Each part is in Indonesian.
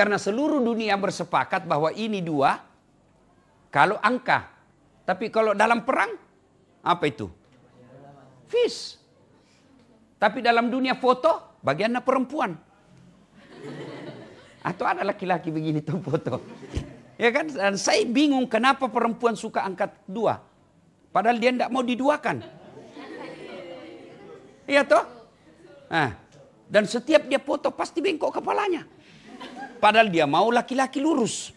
Karena seluruh dunia bersepakat bahwa ini dua kalau angka. Tapi kalau dalam perang apa itu? Fish. Tapi dalam dunia foto bagiannya perempuan. Atau ada laki-laki begini tuh foto. Ya kan? Dan saya bingung kenapa perempuan suka angkat dua. Padahal dia tidak mau diduakan. Iya toh? Nah, dan setiap dia foto pasti bengkok kepalanya. Padahal dia mau laki-laki lurus.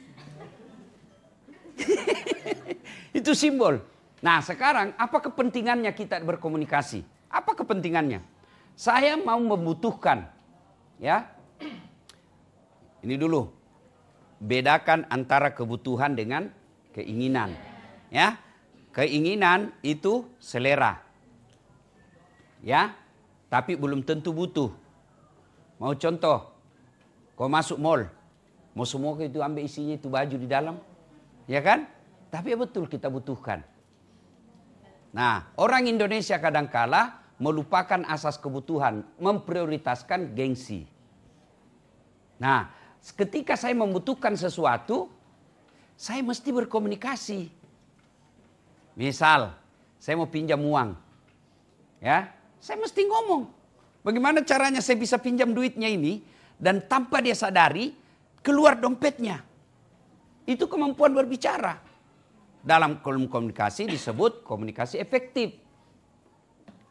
Itu simbol. Nah sekarang apa kepentingannya kita berkomunikasi? Apa kepentingannya? Saya mau membutuhkan. ya. Ini dulu. Bedakan antara kebutuhan dengan keinginan. Ya. Keinginan itu selera. Ya. Tapi belum tentu butuh. Mau contoh, Kau masuk mall, mau semua itu ambil isinya itu baju di dalam. Ya kan? Tapi ya betul kita butuhkan. Nah, orang Indonesia kadangkala melupakan asas kebutuhan, memprioritaskan gengsi. Nah, ketika saya membutuhkan sesuatu, saya mesti berkomunikasi. Misal, saya mau pinjam uang. Ya, saya mesti ngomong. Bagaimana caranya saya bisa pinjam duitnya ini? Dan tanpa dia sadari, keluar dompetnya. Itu kemampuan berbicara. Dalam kolom komunikasi disebut komunikasi efektif.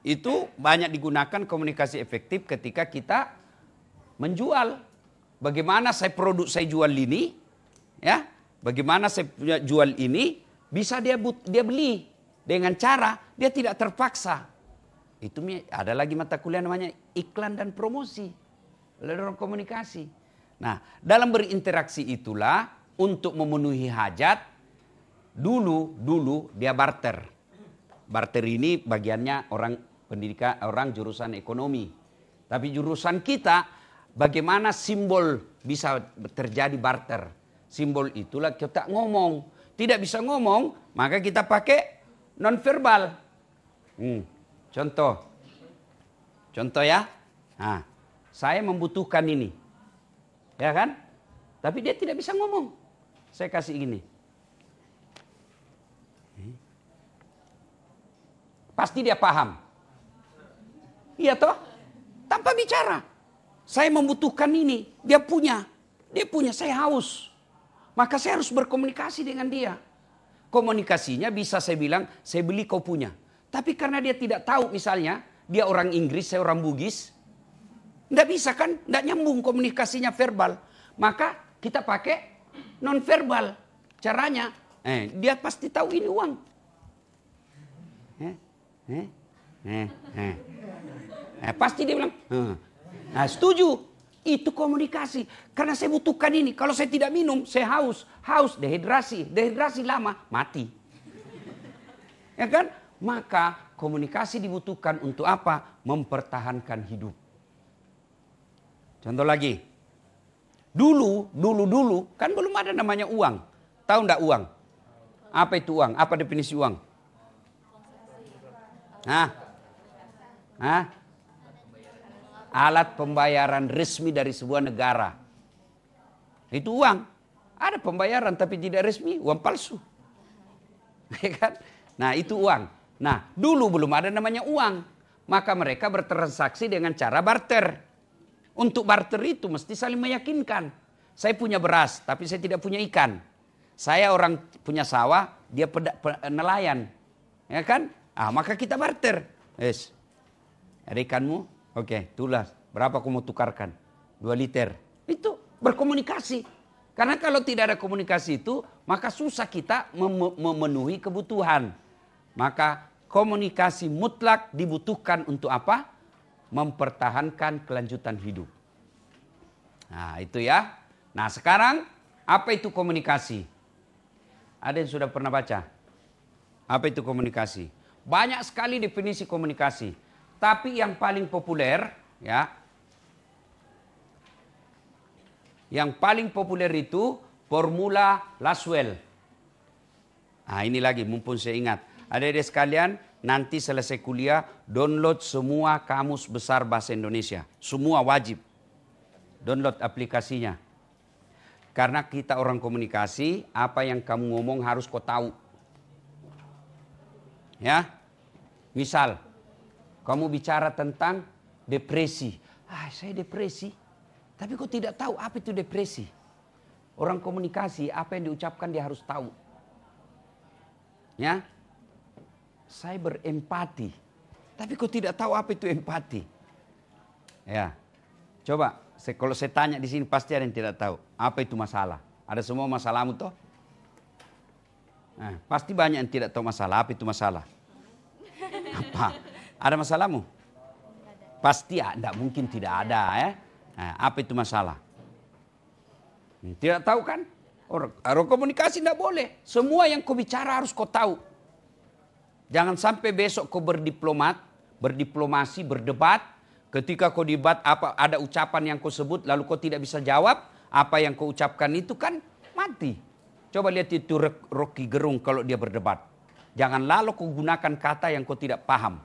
Itu banyak digunakan komunikasi efektif ketika kita menjual. Bagaimana saya produk saya jual ini, ya? Bagaimana saya punya jual ini bisa dia but, dia beli dengan cara dia tidak terpaksa. Itu ada lagi mata kuliah namanya iklan dan promosi lewat komunikasi. Nah, dalam berinteraksi itulah untuk memenuhi hajat dulu dulu dia barter. Barter ini bagiannya orang pendidikan orang jurusan ekonomi. Tapi jurusan kita bagaimana simbol bisa terjadi barter. Simbol itulah kita ngomong. Tidak bisa ngomong, maka kita pakai nonverbal. Hmm. Contoh. Contoh ya. Nah, saya membutuhkan ini. Ya kan? Tapi dia tidak bisa ngomong. Saya kasih gini. Pasti dia paham. Iya toh? Tanpa bicara. Saya membutuhkan ini. Dia punya. Dia punya. Saya haus. Maka saya harus berkomunikasi dengan dia. Komunikasinya bisa saya bilang, saya beli kau punya. Tapi karena dia tidak tahu misalnya, dia orang Inggris, saya orang Bugis. Tidak bisa kan? Tidak nyambung komunikasinya verbal. Maka kita pakai non-verbal. Caranya, eh, dia pasti tahu ini uang. Eh, eh, eh, eh. Eh, pasti dia bilang, eh. nah, setuju. Itu komunikasi. Karena saya butuhkan ini. Kalau saya tidak minum, saya haus. Haus, dehidrasi. Dehidrasi lama, mati. Ya kan? Maka komunikasi dibutuhkan untuk apa? Mempertahankan hidup. Contoh lagi. Dulu, dulu, dulu kan belum ada namanya uang. Tahu enggak uang? Apa itu uang? Apa definisi uang? Hah? Hah? Alat pembayaran resmi dari sebuah negara. Itu uang. Ada pembayaran tapi tidak resmi, uang palsu. Ya kan? Nah, itu uang. Nah, dulu belum ada namanya uang. Maka mereka bertransaksi dengan cara barter. Untuk barter itu mesti saling meyakinkan. Saya punya beras, tapi saya tidak punya ikan. Saya orang punya sawah, dia peda, pe, nelayan. Ya kan? Ah, maka kita barter. Yes. ikanmu? Oke, okay, itulah. Berapa kamu tukarkan? Dua liter. Itu berkomunikasi. Karena kalau tidak ada komunikasi itu, maka susah kita mem memenuhi kebutuhan. Maka komunikasi mutlak dibutuhkan untuk apa? mempertahankan kelanjutan hidup. Nah, itu ya. Nah, sekarang apa itu komunikasi? Ada yang sudah pernah baca? Apa itu komunikasi? Banyak sekali definisi komunikasi, tapi yang paling populer ya yang paling populer itu formula Laswell. Nah, ini lagi mumpung saya ingat. Ada-ada sekalian, nanti selesai kuliah download semua kamus besar bahasa Indonesia. Semua wajib. Download aplikasinya. Karena kita orang komunikasi, apa yang kamu ngomong harus kau tahu. Ya. Misal, kamu bicara tentang depresi. Ah, saya depresi. Tapi kau tidak tahu apa itu depresi. Orang komunikasi, apa yang diucapkan dia harus tahu. Ya, saya berempati. Tapi kok tidak tahu apa itu empati. Ya, coba saya, kalau saya tanya di sini pasti ada yang tidak tahu apa itu masalah. Ada semua masalahmu toh? Nah, pasti banyak yang tidak tahu masalah apa itu masalah. Apa? Ada masalahmu? Pasti ya, tidak mungkin tidak ada ya. Nah, apa itu masalah? Tidak tahu kan? orang komunikasi tidak boleh. Semua yang kau bicara harus kau tahu. Jangan sampai besok kau berdiplomat, berdiplomasi, berdebat. Ketika kau debat apa ada ucapan yang kau sebut lalu kau tidak bisa jawab, apa yang kau ucapkan itu kan mati. Coba lihat itu Rocky Gerung kalau dia berdebat. Jangan lalu kau gunakan kata yang kau tidak paham.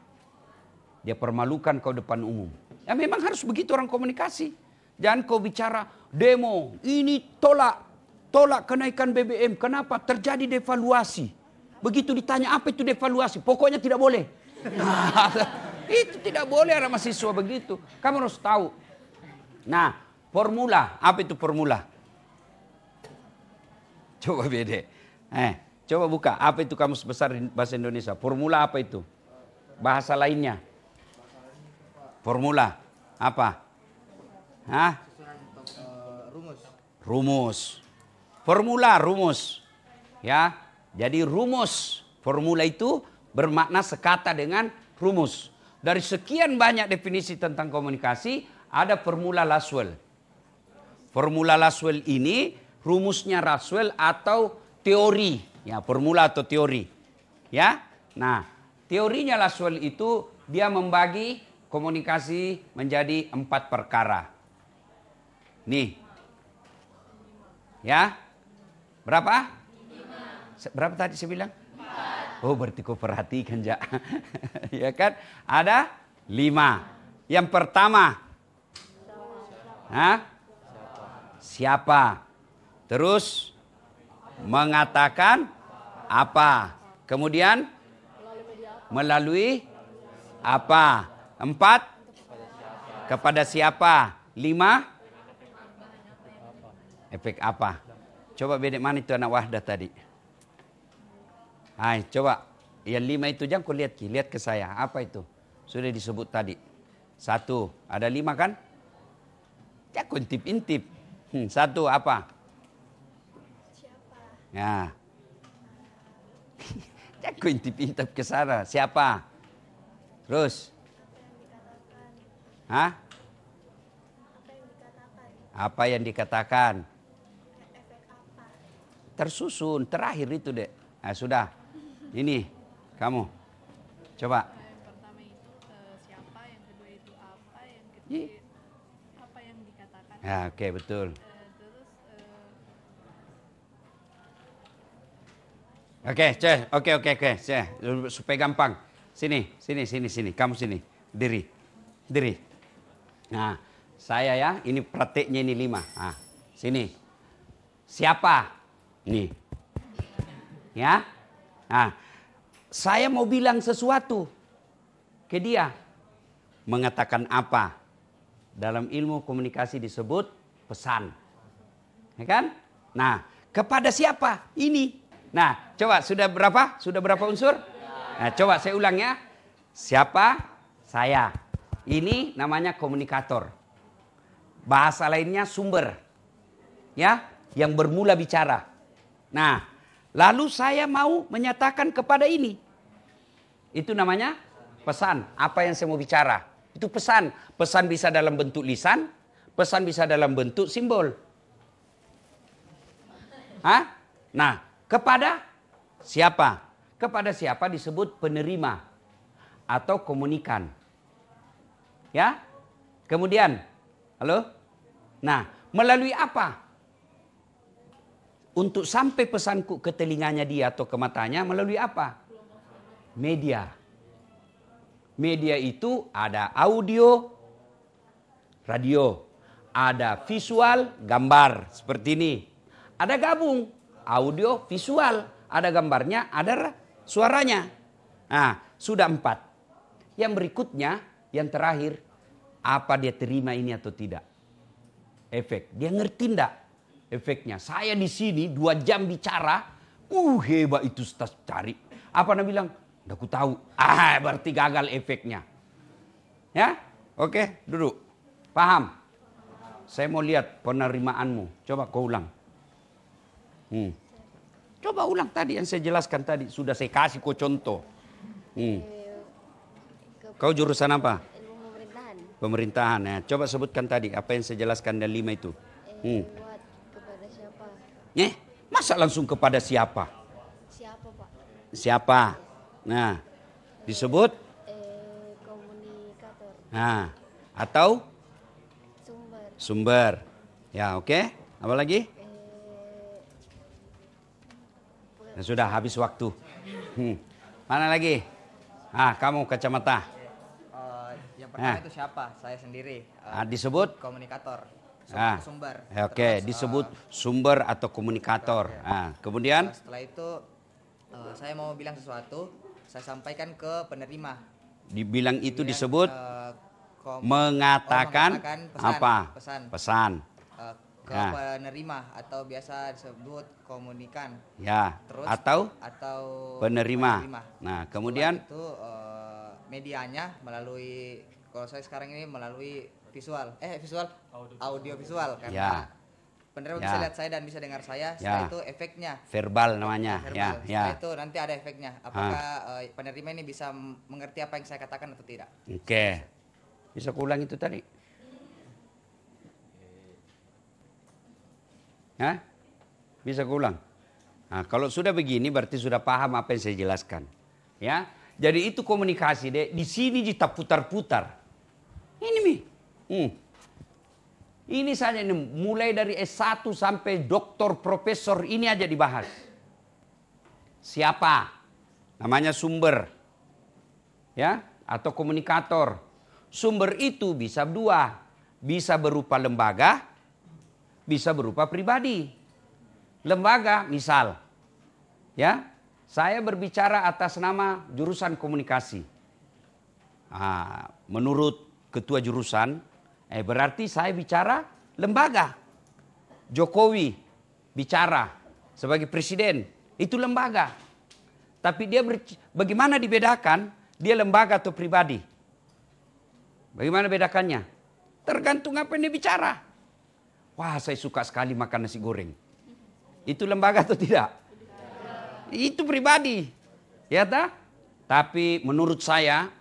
Dia permalukan kau depan umum. Ya memang harus begitu orang komunikasi. Jangan kau bicara demo, ini tolak, tolak kenaikan BBM. Kenapa? Terjadi devaluasi. Begitu ditanya apa itu devaluasi, pokoknya tidak boleh. Nah, itu tidak boleh anak mahasiswa begitu. Kamu harus tahu. Nah, formula, apa itu formula? Coba bede Eh, coba buka, apa itu kamus besar bahasa Indonesia? Formula apa itu? Bahasa lainnya. Formula apa? Hah? Eh, rumus. Rumus. Formula rumus. Ya, jadi rumus formula itu bermakna sekata dengan rumus. Dari sekian banyak definisi tentang komunikasi, ada formula Laswell. Formula Laswell ini rumusnya Laswell atau teori, ya formula atau teori. Ya. Nah, teorinya Laswell itu dia membagi komunikasi menjadi empat perkara. Nih. Ya. Berapa? Berapa tadi saya bilang? Empat. Oh berarti kau perhatikan ya. ya kan? Ada lima. Yang pertama. Hah? Siapa? Terus mengatakan apa? Kemudian melalui apa? Empat kepada siapa? Lima efek apa? Coba bedek mana itu anak wahda tadi? Hai, coba. Yang lima itu jangan kau lihat, Ki. Lihat ke saya. Apa itu? Sudah disebut tadi. Satu. Ada lima kan? Jangan ya, kau intip-intip. Hmm, satu apa? Siapa? Ya. jangan ya, kau intip-intip ke sana. Siapa? Terus? Hah? Apa yang dikatakan? Tersusun, terakhir itu dek Nah, sudah. Ini kamu. Coba. Yang pertama itu uh, siapa, yang kedua itu apa, yang ketiga apa yang dikatakan. Ya, oke, okay, betul. Eh, eh, oke, Oke, Oke, oke, oke, Supaya gampang. Sini, sini, sini, sini. Kamu sini. Diri. Diri. Nah, saya ya, ini prakteknya ini lima. Nah, sini. Siapa? Nih. Ya. Nah, saya mau bilang sesuatu ke dia. Mengatakan apa? Dalam ilmu komunikasi disebut pesan. Ya kan? Nah, kepada siapa? Ini. Nah, coba sudah berapa? Sudah berapa unsur? Nah, coba saya ulang ya. Siapa? Saya. Ini namanya komunikator. Bahasa lainnya sumber. Ya, yang bermula bicara. Nah, Lalu saya mau menyatakan kepada ini. Itu namanya pesan. Apa yang saya mau bicara. Itu pesan. Pesan bisa dalam bentuk lisan. Pesan bisa dalam bentuk simbol. Hah? Nah, kepada siapa? Kepada siapa disebut penerima atau komunikan. Ya? Kemudian, halo? Nah, melalui apa? untuk sampai pesanku ke telinganya dia atau ke matanya melalui apa? Media. Media itu ada audio, radio, ada visual, gambar seperti ini. Ada gabung audio, visual, ada gambarnya, ada suaranya. Nah, sudah empat. Yang berikutnya, yang terakhir, apa dia terima ini atau tidak? Efek, dia ngerti enggak? efeknya. Saya di sini dua jam bicara, uh hebat itu stas cari. Apa nabi bilang? Udah ku tahu. Ah, berarti gagal efeknya. Ya, oke, duduk. Paham? Saya mau lihat penerimaanmu. Coba kau ulang. Hmm. Coba ulang tadi yang saya jelaskan tadi. Sudah saya kasih kau contoh. Hmm. Kau jurusan apa? Pemerintahan. Pemerintahan ya. Coba sebutkan tadi apa yang saya jelaskan dan lima itu. Hmm. Eh, masa langsung kepada siapa? Siapa, Pak? Siapa? Nah, disebut? Eh, komunikator. Nah, atau? Sumber. Sumber. Ya, oke. Okay. Apa lagi? Eh, ya sudah habis waktu. Hmm. Mana lagi? Ah, kamu kacamata. Uh, yang pertama nah. itu siapa? Saya sendiri. Uh, disebut? Komunikator. Sumber. Ah, sumber ya, Oke, okay. disebut eh, sumber atau komunikator. Ya. Ah, kemudian nah, setelah itu uh, saya mau bilang sesuatu, saya sampaikan ke penerima. Dibilang itu Dibilang, disebut uh, mengatakan, oh, pesan, apa? Pesan. Pesan. Uh, ke nah. penerima atau biasa disebut komunikan. Ya. Terus atau atau penerima. penerima. Nah, kemudian setelah itu uh, medianya melalui kalau saya sekarang ini melalui visual eh visual audio, audio visual kan ya. Penerima ya. bisa lihat saya dan bisa dengar saya. Setelah ya. itu efeknya verbal namanya. Verbal. Ya, Setelah ya. itu nanti ada efeknya. Apakah ah. eh, penerima ini bisa mengerti apa yang saya katakan atau tidak? Oke. Okay. Bisa kulang itu tadi. Ya, Bisa kulang. Nah, kalau sudah begini berarti sudah paham apa yang saya jelaskan. Ya. Jadi itu komunikasi deh. Di sini kita putar-putar. Ini nih Hmm. Ini saja ini mulai dari S1 sampai doktor profesor ini aja dibahas. Siapa? Namanya sumber. Ya, atau komunikator. Sumber itu bisa dua. Bisa berupa lembaga, bisa berupa pribadi. Lembaga misal ya, saya berbicara atas nama jurusan komunikasi. Nah, menurut ketua jurusan, Eh, berarti saya bicara lembaga. Jokowi bicara sebagai presiden, itu lembaga. Tapi dia bagaimana dibedakan dia lembaga atau pribadi? Bagaimana bedakannya? Tergantung apa yang dia bicara. Wah, saya suka sekali makan nasi goreng. Itu lembaga atau tidak? Itu pribadi. Ya tak? Tapi menurut saya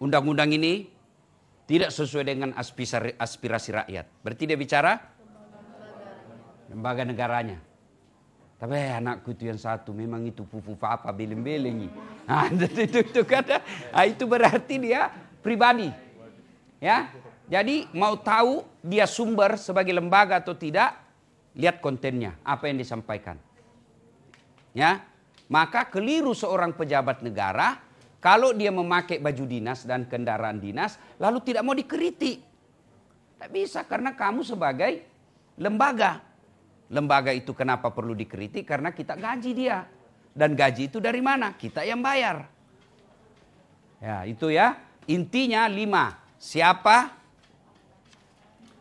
undang-undang ini tidak sesuai dengan aspirasi rakyat. Berarti dia bicara lembaga negaranya. Tapi eh, anakku itu yang satu memang itu pupu papa beling beling Nah, itu, itu, itu, kata, ah, itu berarti dia pribadi. Ya, jadi mau tahu dia sumber sebagai lembaga atau tidak, lihat kontennya, apa yang disampaikan. Ya, maka keliru seorang pejabat negara kalau dia memakai baju dinas dan kendaraan dinas, lalu tidak mau dikritik. Tak bisa karena kamu sebagai lembaga. Lembaga itu kenapa perlu dikritik? Karena kita gaji dia. Dan gaji itu dari mana? Kita yang bayar. Ya, itu ya. Intinya lima. Siapa?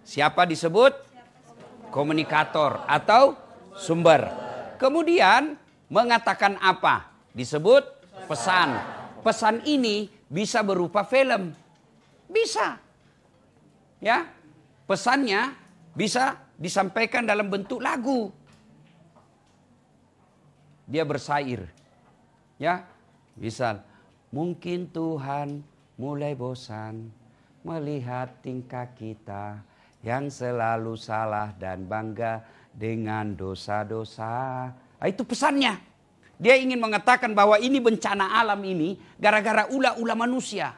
Siapa disebut? Komunikator atau sumber. Kemudian mengatakan apa? Disebut pesan pesan ini bisa berupa film. Bisa. Ya. Pesannya bisa disampaikan dalam bentuk lagu. Dia bersair. Ya. Misal, mungkin Tuhan mulai bosan melihat tingkah kita yang selalu salah dan bangga dengan dosa-dosa. Nah, itu pesannya. Dia ingin mengatakan bahwa ini bencana alam ini gara-gara ulah-ulah manusia.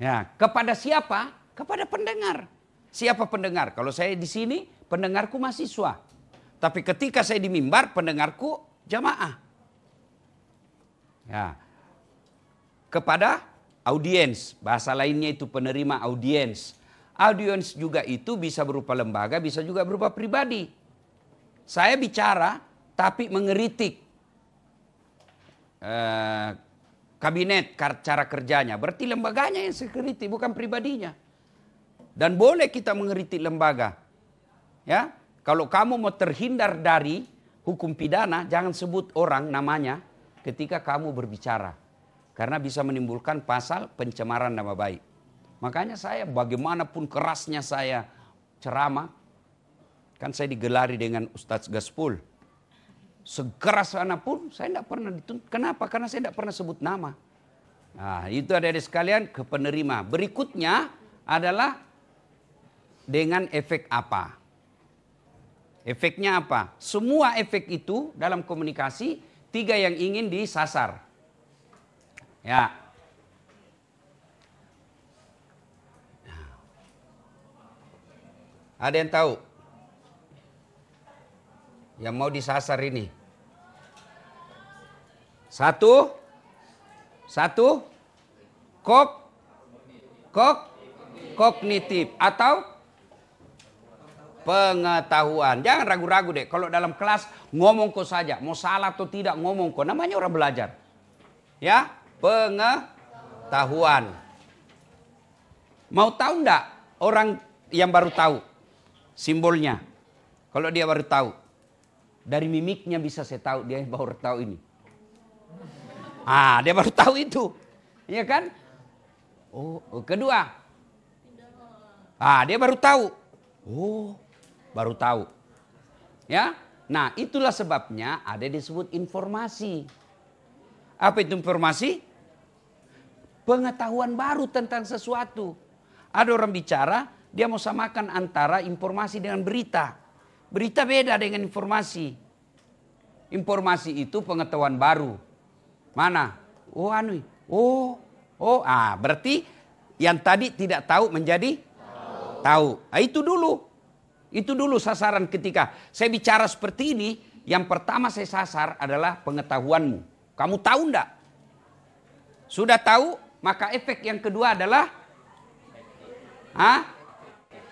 Ya, kepada siapa? Kepada pendengar. Siapa pendengar? Kalau saya di sini, pendengarku mahasiswa. Tapi ketika saya di mimbar, pendengarku jamaah. Ya. Kepada audiens, bahasa lainnya itu penerima audiens. Audiens juga itu bisa berupa lembaga, bisa juga berupa pribadi. Saya bicara, tapi mengeritik eh, kabinet cara kerjanya. Berarti lembaganya yang sekritik bukan pribadinya. Dan boleh kita mengeritik lembaga. Ya, kalau kamu mau terhindar dari hukum pidana, jangan sebut orang namanya ketika kamu berbicara. Karena bisa menimbulkan pasal pencemaran nama baik. Makanya saya bagaimanapun kerasnya saya ceramah, kan saya digelari dengan Ustadz Gaspul segera sana pun saya tidak pernah dituntut. Kenapa? Karena saya tidak pernah sebut nama. Nah, itu ada di sekalian ke penerima. Berikutnya adalah dengan efek apa? Efeknya apa? Semua efek itu dalam komunikasi tiga yang ingin disasar. Ya. Nah. Ada yang tahu? yang mau disasar ini. Satu, satu, kok, kok, kognitif atau pengetahuan. Jangan ragu-ragu deh. Kalau dalam kelas ngomong kok saja, mau salah atau tidak ngomong kok. Namanya orang belajar. Ya, pengetahuan. Mau tahu enggak orang yang baru tahu simbolnya? Kalau dia baru tahu, dari mimiknya bisa saya tahu dia baru tahu ini. Ah, dia baru tahu itu. Iya kan? Oh, oh, kedua. Ah, dia baru tahu. Oh, baru tahu. Ya? Nah, itulah sebabnya ada disebut informasi. Apa itu informasi? Pengetahuan baru tentang sesuatu. Ada orang bicara, dia mau samakan antara informasi dengan berita. Berita beda dengan informasi. Informasi itu pengetahuan baru. Mana? Oh anu. Oh. Oh, ah berarti yang tadi tidak tahu menjadi tahu. Ah, itu dulu. Itu dulu sasaran ketika saya bicara seperti ini, yang pertama saya sasar adalah pengetahuanmu. Kamu tahu enggak? Sudah tahu, maka efek yang kedua adalah Hah?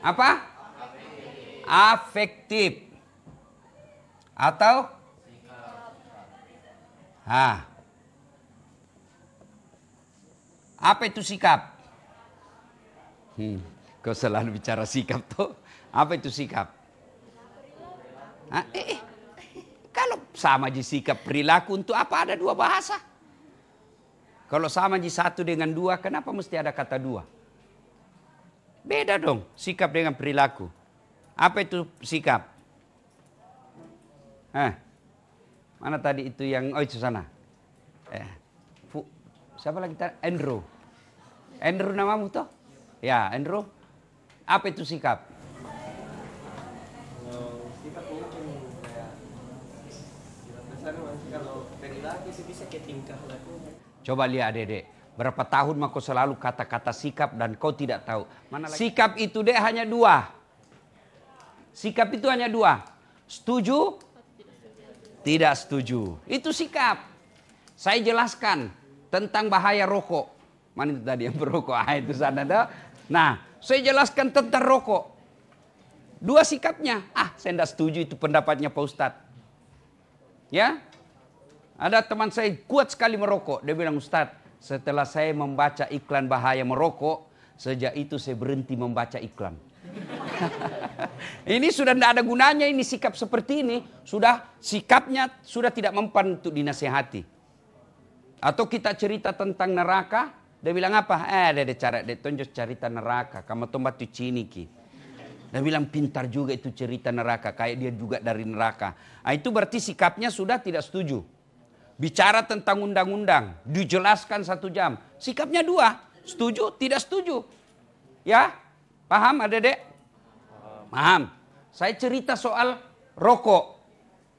Apa? afektif atau ah apa itu sikap hmm, kau selalu bicara sikap tuh apa itu sikap eh, eh. kalau sama di sikap perilaku untuk apa ada dua bahasa kalau sama di satu dengan dua kenapa mesti ada kata dua beda dong sikap dengan perilaku apa itu sikap? Eh, mana tadi itu yang oh itu sana? Eh, Fu, siapa lagi? tadi? Andrew. Andrew namamu toh? Ya, Andrew. Apa itu sikap? Coba lihat Dedek. Berapa tahun mah kau selalu kata-kata sikap dan kau tidak tahu. Mana lagi? Sikap itu deh hanya dua. Sikap itu hanya dua. Setuju? Tidak setuju. Itu sikap. Saya jelaskan tentang bahaya rokok. Mana itu tadi yang berokok? Ah, itu sana tuh. Nah, saya jelaskan tentang rokok. Dua sikapnya. Ah, saya tidak setuju itu pendapatnya Pak Ustadz. Ya, ada teman saya kuat sekali merokok. Dia bilang, Ustadz, setelah saya membaca iklan bahaya merokok, sejak itu saya berhenti membaca iklan. ini sudah tidak ada gunanya ini sikap seperti ini. Sudah sikapnya sudah tidak mempan untuk dinasehati. Atau kita cerita tentang neraka. Dia bilang apa? Eh, dia cara dia tunjuk cerita neraka. Kamu tomat tu ciniki. Dia bilang pintar juga itu cerita neraka. Kayak dia juga dari neraka. Nah, itu berarti sikapnya sudah tidak setuju. Bicara tentang undang-undang. Dijelaskan satu jam. Sikapnya dua. Setuju, tidak setuju. Ya, paham ada dek? Paham? Saya cerita soal rokok.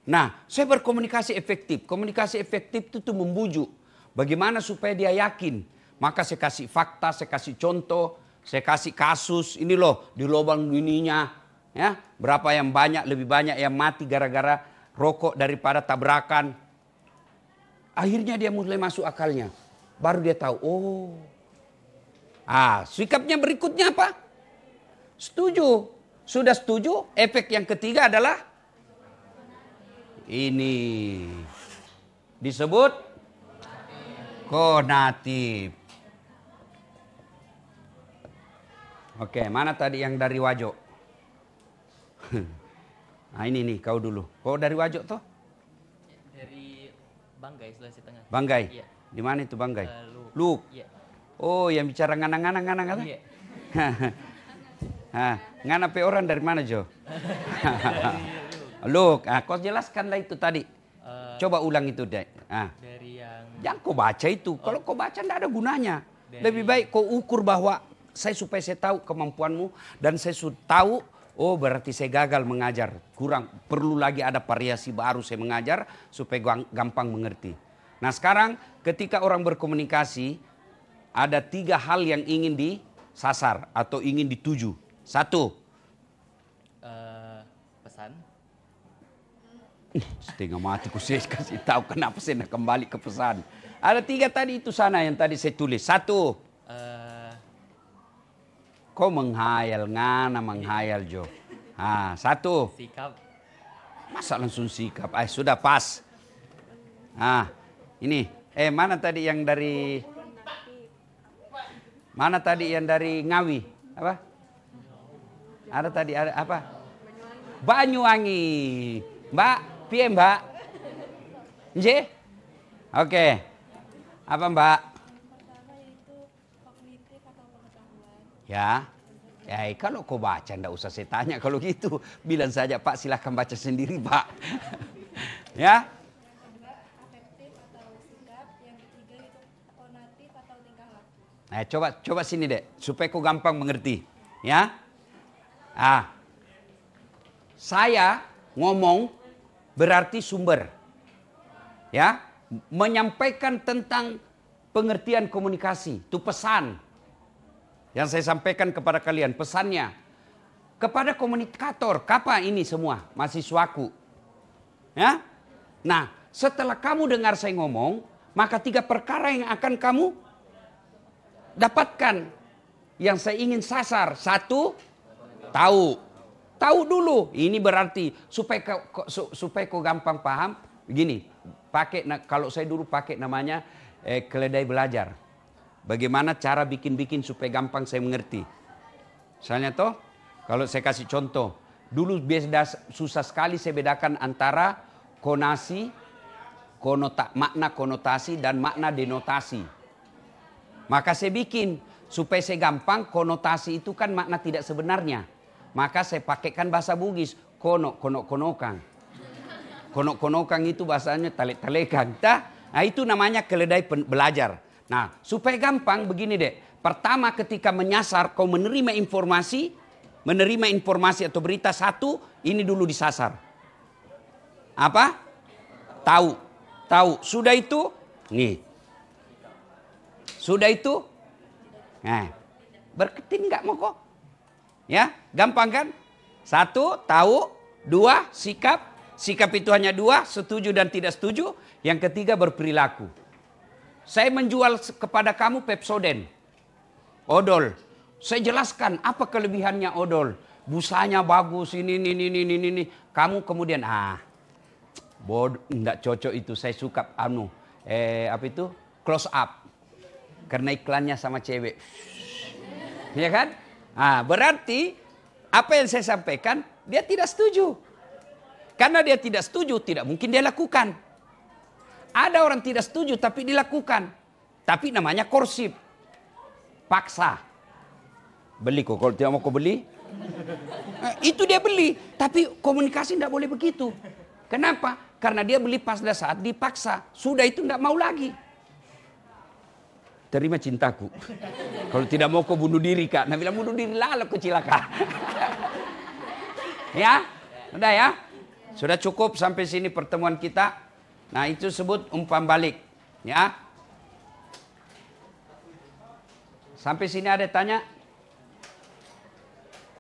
Nah, saya berkomunikasi efektif. Komunikasi efektif itu tuh membujuk. Bagaimana supaya dia yakin? Maka saya kasih fakta, saya kasih contoh, saya kasih kasus. Ini loh di lubang dunianya. Ya, berapa yang banyak, lebih banyak yang mati gara-gara rokok daripada tabrakan. Akhirnya dia mulai masuk akalnya. Baru dia tahu, oh. Ah, sikapnya berikutnya apa? Setuju. Sudah setuju? Efek yang ketiga adalah ini disebut konatif. Oke, mana tadi yang dari Wajo? Nah ini nih kau dulu. Kau dari Wajo tuh? Dari Banggai Sulawesi Tengah. Banggai. Iya. Di mana itu Banggai? Uh, eh, Luk. Iya. Oh, yang bicara nganang-nganang nganang kata? Iya. Hah, nganapi orang dari mana Jo? Look, ah, kau jelaskanlah itu tadi. Uh, Coba ulang itu deh. Ah. Dari yang... yang kau baca itu, oh. kalau kau baca tidak ada gunanya. Dari... Lebih baik kau ukur bahwa saya supaya saya tahu kemampuanmu dan saya tahu oh berarti saya gagal mengajar. Kurang perlu lagi ada variasi baru saya mengajar supaya gampang mengerti. Nah sekarang ketika orang berkomunikasi ada tiga hal yang ingin disasar atau ingin dituju. Satu. Uh, pesan. Setengah mati ku saya kasih tahu kenapa saya nak kembali ke pesan. Ada tiga tadi itu sana yang tadi saya tulis. Satu. Uh... Kau menghayal ngana menghayal Jo. Ha, satu. Sikap. Masa langsung sikap? Eh, sudah pas. Ah, ini. Eh, mana tadi yang dari... Mana tadi yang dari Ngawi? Apa? Ada tadi ada apa? Banyuwangi. Mbak, piye Mbak? Oke. Okay. Apa Mbak? Ya. Ya, eh, kalau kau baca ndak usah saya tanya kalau gitu. Bilang saja, Pak, silahkan baca sendiri, Pak. ya. Nah, coba coba sini deh supaya kau gampang mengerti. Ya. Ah, saya ngomong berarti sumber. Ya, menyampaikan tentang pengertian komunikasi, itu pesan. Yang saya sampaikan kepada kalian, pesannya kepada komunikator, kapa ini semua, mahasiswaku. Ya? Nah, setelah kamu dengar saya ngomong, maka tiga perkara yang akan kamu dapatkan yang saya ingin sasar. Satu, Tahu. Tahu dulu. Ini berarti supaya kau, supaya kau gampang paham begini. Pakai kalau saya dulu pakai namanya eh, keledai belajar. Bagaimana cara bikin-bikin supaya gampang saya mengerti. Misalnya toh, kalau saya kasih contoh, dulu biasa susah sekali saya bedakan antara konasi, konota, makna konotasi dan makna denotasi. Maka saya bikin supaya saya gampang konotasi itu kan makna tidak sebenarnya. Maka saya pakaikan bahasa Bugis. Konok, konok, konokan. Konok, konokan itu bahasanya talek-talekan. Tah? Nah itu namanya keledai belajar. Nah supaya gampang begini deh. Pertama ketika menyasar kau menerima informasi. Menerima informasi atau berita satu. Ini dulu disasar. Apa? Tahu. Tahu. Sudah itu. Nih. Sudah itu. Nah. Berketin nggak mau kok. Ya, gampang kan? Satu, tahu. Dua, sikap. Sikap itu hanya dua, setuju dan tidak setuju. Yang ketiga, berperilaku. Saya menjual kepada kamu Pepsoden. Odol. Saya jelaskan apa kelebihannya odol. Busanya bagus, ini, ini, ini, ini, ini. Kamu kemudian, ah, bod, enggak cocok itu. Saya suka, anu, eh, apa itu? Close up. Karena iklannya sama cewek. Iya kan? Nah, berarti apa yang saya sampaikan dia tidak setuju. Karena dia tidak setuju tidak mungkin dia lakukan. Ada orang tidak setuju tapi dilakukan. Tapi namanya korsip. Paksa. Beli kok kalau tidak mau kau beli. Nah, itu dia beli. Tapi komunikasi tidak boleh begitu. Kenapa? Karena dia beli pas saat dipaksa. Sudah itu tidak mau lagi terima cintaku. Kalau tidak mau kau bunuh diri kak. Nabi bilang bunuh diri lalu kecilaka. ya, sudah ya. Sudah cukup sampai sini pertemuan kita. Nah itu sebut umpan balik. Ya. Sampai sini ada tanya?